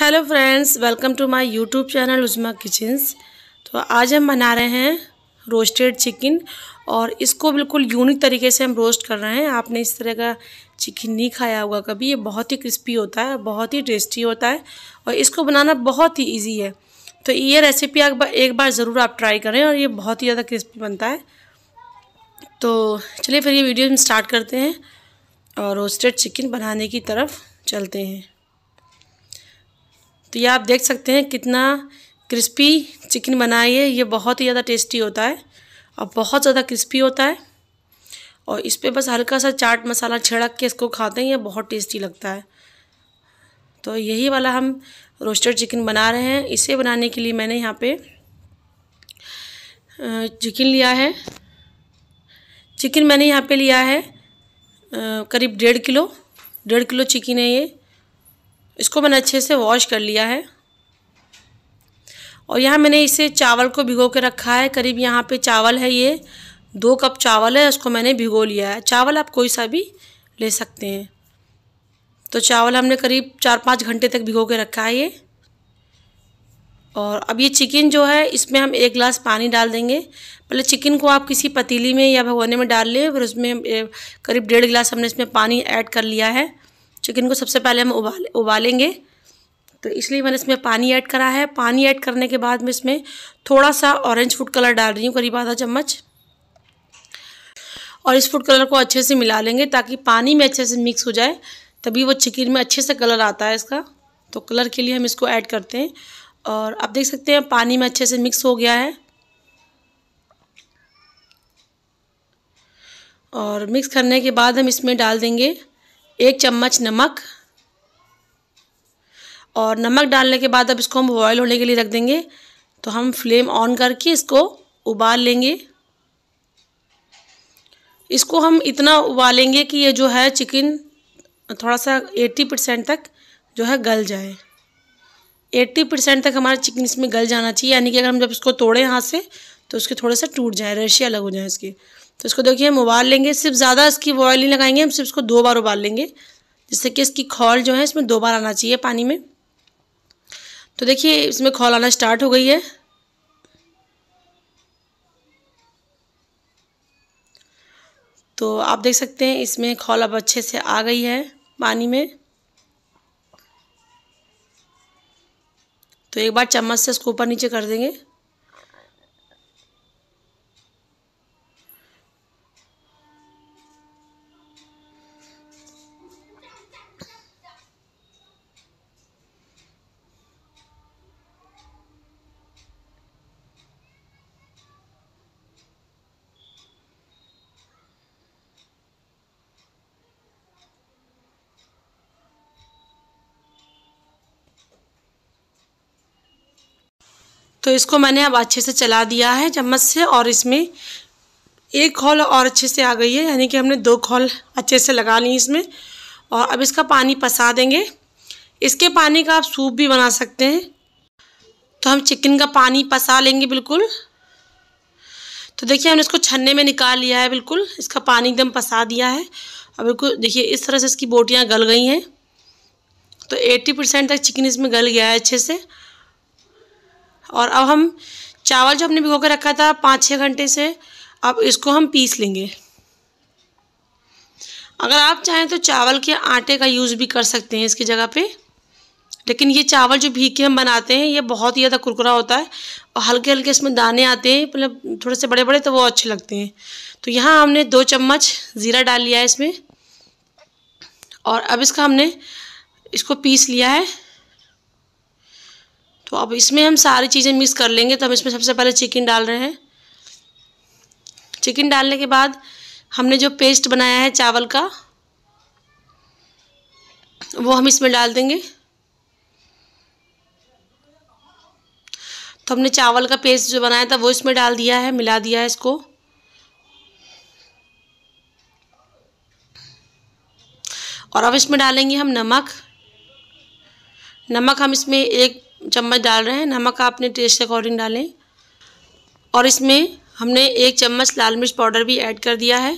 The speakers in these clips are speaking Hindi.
Hello friends welcome to my YouTube channel Uzma kitchens तो आज हम बना रहे हैं रोस्टेड चिकन और इसको बिल्कुल यूनिक तरीके से हम रोस्ट कर रहे हैं आपने इस तरह का चिकन नहीं खाया होगा कभी ये बहुत ही क्रिस्पी होता है बहुत ही टेस्टी होता है और इसको बनाना बहुत ही ईजी है तो ये रेसिपी एक बार ज़रूर आप ट्राई करें और ये बहुत ही ज़्यादा क्रिस्पी बनता है तो चलिए फिर ये वीडियो हम स्टार्ट करते हैं और रोस्टेड चिकन बनाने की तरफ चलते हैं तो ये आप देख सकते हैं कितना क्रिस्पी चिकन बनाई है ये बहुत ही ज़्यादा टेस्टी होता है और बहुत ज़्यादा क्रिस्पी होता है और इस पर बस हल्का सा चाट मसाला छिड़क के इसको खाते हैं ये बहुत टेस्टी लगता है तो यही वाला हम रोस्टेड चिकन बना रहे हैं इसे बनाने के लिए मैंने यहाँ पे चिकन लिया है चिकन मैंने यहाँ पे लिया है करीब डेढ़ किलो डेढ़ किलो चिकन है ये इसको मैंने अच्छे से वॉश कर लिया है और यहाँ मैंने इसे चावल को भिगो के रखा है करीब यहाँ पे चावल है ये दो कप चावल है उसको मैंने भिगो लिया है चावल आप कोई सा भी ले सकते हैं तो चावल हमने करीब चार पाँच घंटे तक भिगो के रखा है ये और अब ये चिकन जो है इसमें हम एक गिलास पानी डाल देंगे पहले चिकन को आप किसी पतीली में या भगवने में डाल लें फिर उसमें करीब डेढ़ गिलास हमने इसमें पानी ऐड कर लिया है चिकन को सबसे पहले हम उबाल उबालेंगे तो इसलिए मैंने इसमें पानी ऐड करा है पानी ऐड करने के बाद मैं इसमें थोड़ा सा ऑरेंज फूड कलर डाल रही हूँ करीब आधा चम्मच और इस फूड कलर को अच्छे से मिला लेंगे ताकि पानी में अच्छे से मिक्स हो जाए तभी वो चिकन में अच्छे से कलर आता है इसका तो कलर के लिए हम इसको ऐड करते हैं और आप देख सकते हैं पानी में अच्छे से मिक्स हो गया है और मिक्स करने के बाद हम इसमें डाल देंगे एक चम्मच नमक और नमक डालने के बाद अब इसको हम बॉयल होने के लिए रख देंगे तो हम फ्लेम ऑन करके इसको उबाल लेंगे इसको हम इतना उबालेंगे कि ये जो है चिकन थोड़ा सा 80 परसेंट तक जो है गल जाए 80 परसेंट तक हमारा चिकन इसमें गल जाना चाहिए यानी कि अगर हम जब इसको तोड़ें हाथ से तो उसके थोड़े से टूट जाए रेशे अलग हो जाए इसकी तो इसको देखिए हम उबाल लेंगे सिर्फ ज़्यादा इसकी बॉयल नहीं लगाएंगे हम सिर्फ इसको दो बार उबाल लेंगे जिससे कि इसकी खौल जो है इसमें दो बार आना चाहिए पानी में तो देखिए इसमें खोल आना स्टार्ट हो गई है तो आप देख सकते हैं इसमें खोल अब अच्छे से आ गई है पानी में तो एक बार चम्मच से इसको ऊपर नीचे कर देंगे तो इसको मैंने अब अच्छे से चला दिया है चम्मच से और इसमें एक खोल और अच्छे से आ गई है यानी कि हमने दो खोल अच्छे से लगा ली इसमें और अब इसका पानी पसा देंगे इसके पानी का आप सूप भी बना सकते हैं तो हम चिकन का पानी पसा लेंगे बिल्कुल तो देखिए हमने इसको छन्ने में निकाल लिया है बिल्कुल इसका पानी एकदम पसा दिया है और बिल्कुल देखिए इस तरह से इसकी बोटियाँ गल गई हैं तो 80 परसेंट तक चिकन इसमें गल गया है अच्छे से और अब हम चावल जो हमने भिगो के रखा था पाँच छः घंटे से अब इसको हम पीस लेंगे अगर आप चाहें तो चावल के आटे का यूज़ भी कर सकते हैं इसकी जगह पे लेकिन ये चावल जो भीग के हम बनाते हैं ये बहुत ही ज़्यादा कुरकुरा होता है और हल्के हल्के इसमें दाने आते हैं मतलब थोड़े से बड़े बड़े तो वो अच्छे लगते हैं तो यहाँ हमने दो चम्मच ज़ीरा डाल लिया है इसमें और अब इसका हमने इसको पीस लिया है तो अब इसमें हम सारी चीज़ें मिक्स कर लेंगे तो हम इसमें सबसे पहले चिकन डाल रहे हैं चिकन डालने के बाद हमने जो पेस्ट बनाया है चावल का वो हम इसमें डाल देंगे तो हमने चावल का पेस्ट जो बनाया था वो इसमें डाल दिया है मिला दिया है इसको और अब इसमें डालेंगे हम नमक नमक हम इसमें एक चम्मच डाल रहे हैं नमक आपने अपने टेस्ट अकॉर्डिंग डालें और इसमें हमने एक चम्मच लाल मिर्च पाउडर भी ऐड कर दिया है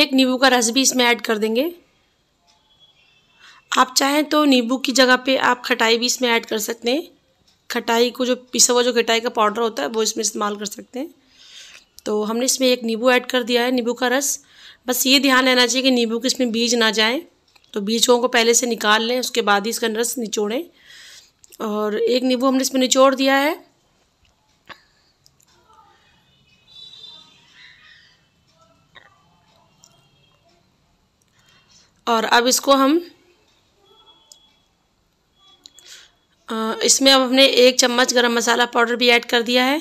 एक नींबू का रस भी इसमें ऐड कर देंगे आप चाहें तो नींबू की जगह पे आप खटाई भी इसमें ऐड कर सकते हैं खटाई को जो पिसा हुआ जो खटाई का पाउडर होता है वो इसमें इस्तेमाल कर सकते हैं तो हमने इसमें एक नींबू ऐड कर दिया है नींबू का रस बस ये ध्यान रहना चाहिए कि नींबू के इसमें बीज ना जाए तो बीजों को पहले से निकाल लें उसके बाद ही इसका रस निचोड़ें और एक नींबू हमने इसमें निचोड़ दिया है और अब इसको हम इसमें अब हमने एक चम्मच गरम मसाला पाउडर भी ऐड कर दिया है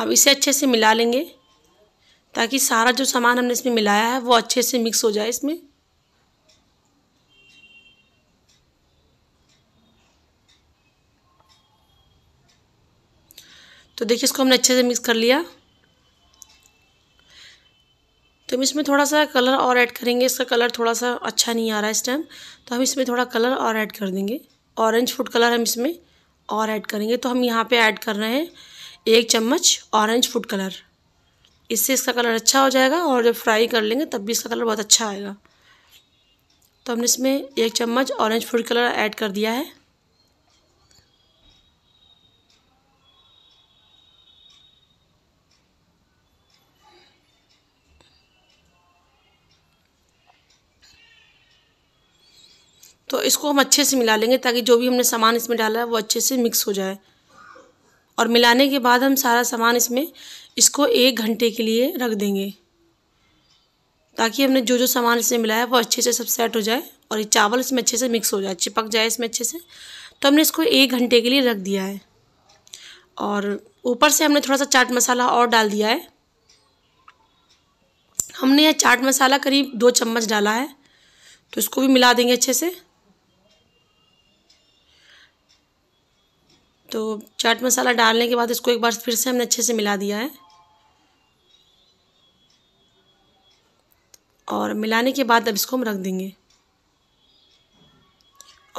अब इसे अच्छे से मिला लेंगे ताकि सारा जो सामान हमने इसमें मिलाया है वो अच्छे से मिक्स हो जाए इसमें तो देखिए इसको हमने अच्छे से मिक्स कर लिया तो हम इसमें थोड़ा सा कलर और ऐड करेंगे इसका कलर थोड़ा सा अच्छा नहीं आ रहा है इस टाइम तो हम इसमें थोड़ा कलर और ऐड कर देंगे ऑरेंज फूड कलर हम इसमें और ऐड करेंगे तो हम यहाँ पे ऐड कर रहे हैं एक चम्मच ऑरेंज फूड कलर इससे इसका कलर अच्छा हो जाएगा और जब फ्राई कर लेंगे तब भी इसका कलर बहुत अच्छा आएगा तो हमने इसमें एक चम्मच ऑरेंज फूड कलर ऐड कर दिया है तो इसको हम अच्छे से मिला लेंगे ताकि जो भी हमने सामान इसमें डाला है वो अच्छे से मिक्स हो जाए और मिलाने के बाद हम सारा सामान इसमें इसको एक घंटे के लिए रख देंगे ताकि हमने जो जो सामान इसमें मिलाया वो अच्छे से सब सेट हो जाए और ये चावल इसमें अच्छे से मिक्स हो जाए चिपक जाए इसमें अच्छे से तो हमने इसको एक घंटे के लिए रख दिया है और ऊपर से हमने थोड़ा सा चाट मसाला और डाल दिया है हमने यह चाट मसाला करीब दो चम्मच डाला है तो इसको भी मिला देंगे अच्छे से तो चाट मसाला डालने के बाद इसको एक बार फिर से हमने अच्छे से मिला दिया है और मिलाने के बाद अब इसको हम रख देंगे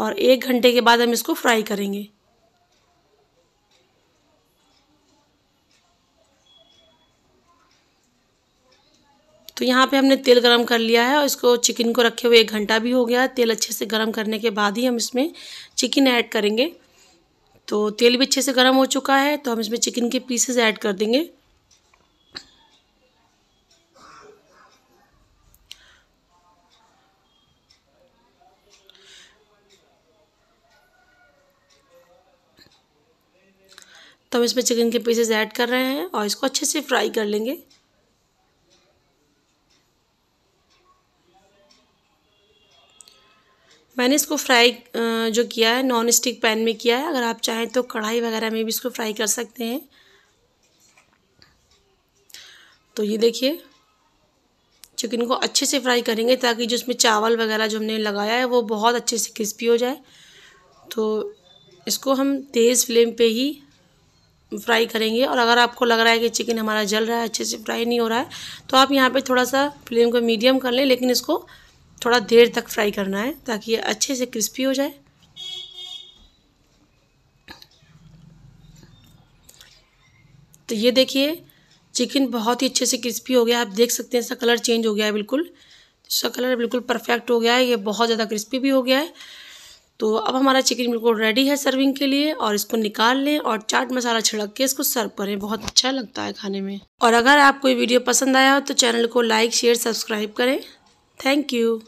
और एक घंटे के बाद हम इसको फ्राई करेंगे तो यहाँ पे हमने तेल गरम कर लिया है और इसको चिकन को रखे हुए एक घंटा भी हो गया तेल अच्छे से गरम करने के बाद ही हम इसमें चिकन ऐड करेंगे तो तेल भी अच्छे से गर्म हो चुका है तो हम इसमें चिकन के पीसेस ऐड कर देंगे तो हम इसमें चिकन के पीसेस ऐड कर रहे हैं और इसको अच्छे से फ्राई कर लेंगे मैंने इसको फ्राई जो किया है नॉन स्टिक पैन में किया है अगर आप चाहें तो कढ़ाई वगैरह में भी इसको फ्राई कर सकते हैं तो ये देखिए चिकन को अच्छे से फ्राई करेंगे ताकि जो उसमें चावल वगैरह जो हमने लगाया है वो बहुत अच्छे से क्रिस्पी हो जाए तो इसको हम तेज़ फ्लेम पे ही फ्राई करेंगे और अगर आपको लग रहा है कि चिकन हमारा जल रहा है अच्छे से फ्राई नहीं हो रहा है तो आप यहाँ पे थोड़ा सा फ्लेम को मीडियम कर लें लेकिन इसको थोड़ा देर तक फ्राई करना है ताकि ये अच्छे से क्रिस्पी हो जाए तो ये देखिए चिकन बहुत ही अच्छे से क्रिस्पी हो गया आप देख सकते हैं इसका कलर चेंज हो गया है बिल्कुल इसका कलर बिल्कुल परफेक्ट हो गया है ये बहुत ज़्यादा क्रिस्पी भी हो गया है तो अब हमारा चिकन बिल्कुल रेडी है सर्विंग के लिए और इसको निकाल लें और चाट मसाला छिड़क के इसको सर्व करें बहुत अच्छा लगता है खाने में और अगर आपको ये वीडियो पसंद आया हो तो चैनल को लाइक शेयर सब्सक्राइब करें Thank you.